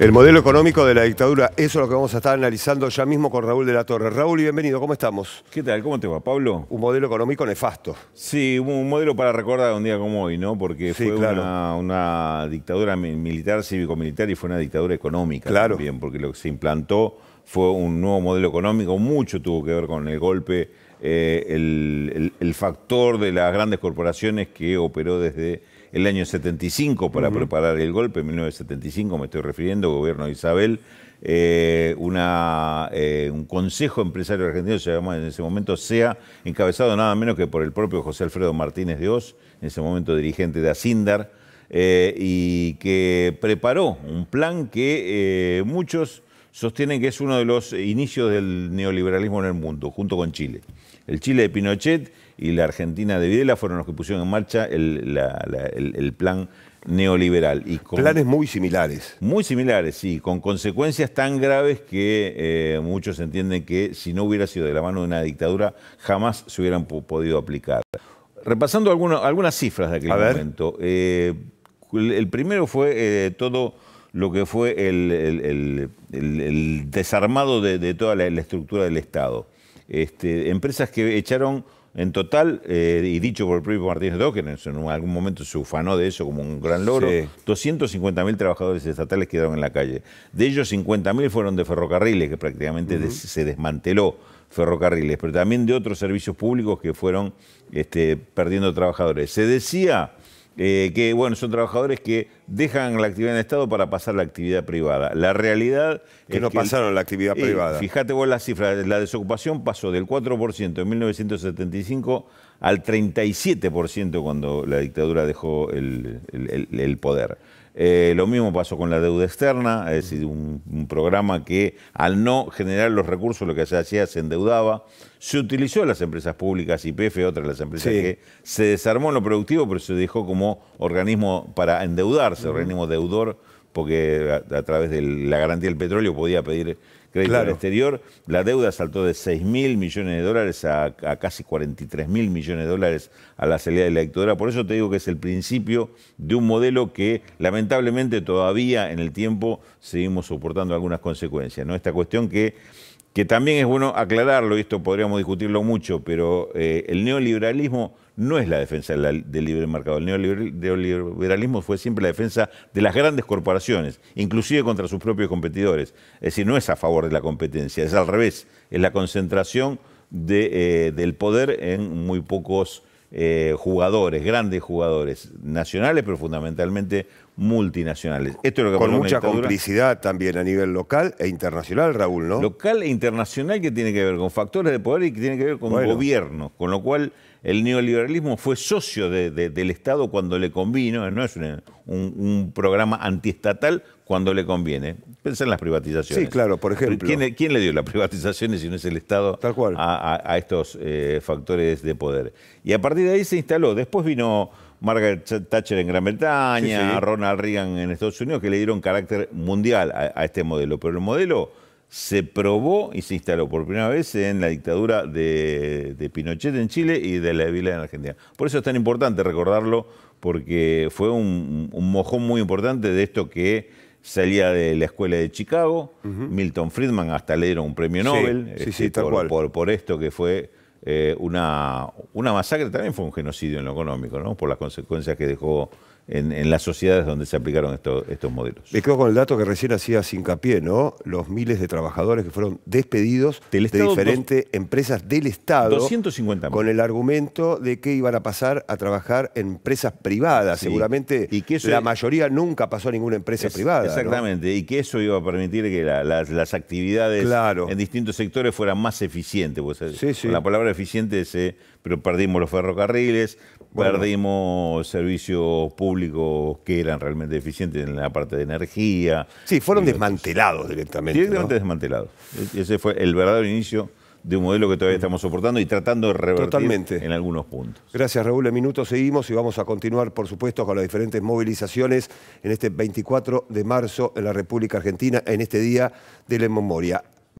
El modelo económico de la dictadura, eso es lo que vamos a estar analizando ya mismo con Raúl de la Torre. Raúl, bienvenido, ¿cómo estamos? ¿Qué tal? ¿Cómo te va, Pablo? Un modelo económico nefasto. Sí, un modelo para recordar un día como hoy, ¿no? Porque fue una, dictadura militar, cívico-militar y fue una dictadura económica claro. también, porque lo que se implantó fue un nuevo modelo económico, mucho tuvo que ver con el golpe, eh, el factor de las grandes corporaciones que operó desde el año 75 para preparar el golpe, 1975 me estoy refiriendo, gobierno de Isabel, eh, una, eh, un consejo empresario argentino, se llamaba en ese momento SEA, encabezado nada menos que por el propio José Alfredo Martínez de Oz, en ese momento dirigente de Asindar, eh, y que preparó un plan que muchos sostienen que es uno de los inicios del neoliberalismo en el mundo, junto con Chile el Chile de Pinochet y la Argentina de Videla fueron los que pusieron en marcha el, plan neoliberal. Y Planes muy similares. Muy similares, sí, con consecuencias tan graves que eh, muchos entienden que si no hubiera sido de la mano de una dictadura, jamás se hubieran podido aplicar. Repasando algunas cifras de aquel momento. Eh, el primero fue eh, todo lo que fue el, desarmado de, toda la estructura del Estado. Este, empresas que echaron en total, eh, y dicho por el propio Martínez Docker, en algún momento se ufanó de eso como un gran logro, 250.000 trabajadores estatales quedaron en la calle. De ellos 50.000 fueron de ferrocarriles, que prácticamente se desmanteló ferrocarriles, pero también de otros servicios públicos que fueron este, perdiendo trabajadores. Se decía eh, que bueno, son trabajadores que dejan la actividad el Estado para pasar a la actividad privada. La realidad que no pasaron la actividad eh, privada. Fíjate vos las cifras, la desocupación pasó del 4% en 1975 al 37% cuando la dictadura dejó el poder. Eh, lo mismo pasó con la deuda externa, es decir, un, programa que al no generar los recursos lo que se hacía se endeudaba. Se utilizó las empresas públicas, IPF, otras las empresas que se desarmó en lo productivo, pero se dejó como organismo para endeudarse, organismo deudor, porque a través de la garantía del petróleo podía pedir crédito al exterior. La deuda saltó de 6 mil millones de dólares a, casi 43 mil millones de dólares a la salida de la dictadura. Por eso te digo que es el principio de un modelo que lamentablemente todavía en el tiempo seguimos soportando algunas consecuencias. ¿no? Esta cuestión que que también es bueno aclararlo, esto podríamos discutirlo mucho, pero eh, el neoliberalismo no es la defensa del libre mercado. El neoliberalismo fue siempre la defensa de las grandes corporaciones, inclusive contra sus propios competidores. Es decir, no es a favor de la competencia, es al revés, es la concentración eh, del poder en muy pocos eh, jugadores, grandes jugadores, nacionales, pero fundamentalmente multinacionales. Esto lo que Con mucha complicidad también a nivel local e internacional, Raúl, ¿no? Local e internacional que tiene que ver con factores de poder y que tiene que ver con gobierno con lo cual el neoliberalismo fue socio del Estado cuando le convino, no es un programa antiestatal cuando le conviene. Pensá en las privatizaciones. Sí, claro, por ejemplo. ¿Quién, le dio las privatizaciones si no es el Estado A, estos eh, factores de poder? Y a partir de ahí se instaló. Después vino Margaret Thatcher en Gran Bretaña, Ronald Reagan en Estados Unidos, que le dieron carácter mundial a, este modelo. Pero el modelo se probó y se instaló por primera vez en la dictadura de, Pinochet en Chile y de la Vila en Argentina. Por eso es tan importante recordarlo, porque fue un mojón muy importante de esto que salía de la escuela de Chicago, Milton Friedman hasta le dieron un premio Nobel este, por, esto que fue eh, una, una masacre también fue un genocidio en lo económico, ¿no? Por las consecuencias que dejó en, las sociedades donde se aplicaron estos modelos. Me quedo con el dato que recién hacía hincapié, ¿no? Los miles de trabajadores que fueron despedidos de diferentes empresas del Estado. 250 Con el argumento de que iban a pasar a trabajar en empresas privadas. Seguramente y que la mayoría nunca pasó a ninguna empresa privada. Exactamente, y que eso iba a permitir que las actividades en distintos sectores fueran más eficientes. Pues, eh, sí, sí. la palabra eficiente se perdimos los ferrocarriles, perdimos servicios públicos que eran realmente eficientes en la parte de energía. Sí, fueron desmantelados directamente. Directamente desmantelados. E-, ese fue el verdadero inicio de un modelo que todavía mm. estamos soportando y tratando de revertir en algunos puntos. Gracias, Raúl. En minutos seguimos y vamos a continuar, por supuesto, con las diferentes movilizaciones en este 24 de marzo en la República Argentina, en este Día de la Memoria.